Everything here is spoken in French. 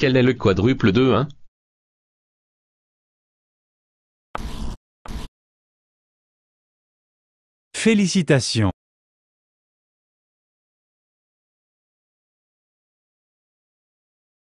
Quel est le quadruple 2, 1 Félicitations